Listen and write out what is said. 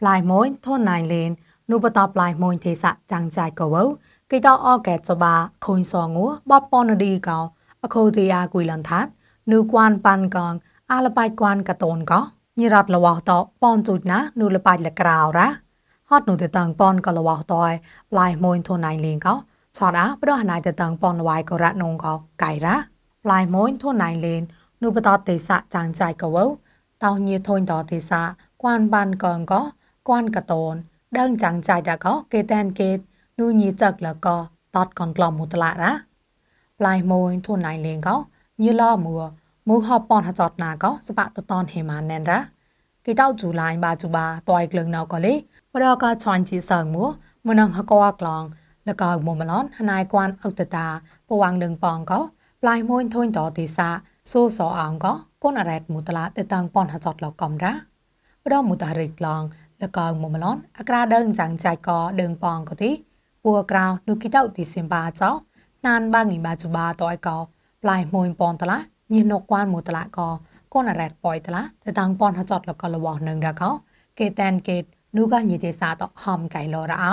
ប្លាយមួយធនណៃលេននុបតប្លាយមួយទេសៈចាំងចាយកវគីតអកែតសបាខូនសងួរបបនឌីកោអខូទីអាគួយលនថាតនុគួនប៉ាន់កងអាលបាច់គួនកតូនកោញរ៉ាត់លវតបនជូចណានុលបាច់លក្រៅរ៉ាហត់នុទៅតាំងបនកលវតយប្លាយមួយធនណៃលេនកោឆតអាប្រហណៃទៅតាំងបនវាយកោរ៉ានងកោកៃរ៉ាប្លាយមួយធនណៃលេននុបតទេសៈចាំងចាយកវតោញាធូនតទេសៈគួនបានកងកោគន់កតូនដឹងចាំងចៃដកគេតានគេនុញីចកលកតតកនក្លមមុតឡារ៉ាប្លៃម៉ូនធូនណៃលេងកោញីឡោមួមូហបនហចតណាកោសបតតនហេម៉ានណែនរ៉ាគេតោជូឡាញបាជូបាតយក្លឹងណៅកោលេប្រកោឆាន់ជីសើងមួមនងហកោក្លងលកោមុំឡនហណៃគន់អុតតាពវងនឹងបងកោប្លៃម៉ូនធូនតទេសាសូសអងកោគុនអរ៉ែតមុតឡាតេតាំងបនហចតលកំរ៉ាប្រមមុតរិកឡងលកងមមឡនអក្រាដើងចាងចៃកដើងប៉ងក៏ទីពូក្រៅនុគីតោទីសិមបាចោណាន បាងីបាជបាតអកោប្លៃមួយប៉នតឡាញីនុកគួនមូតឡាកោកូនរ៉ែតប៉យតឡាតតាំងប៉នហចតលកលវងនឹងរកោគេតានគេនុកញីទេសាតហំកៃលរអោ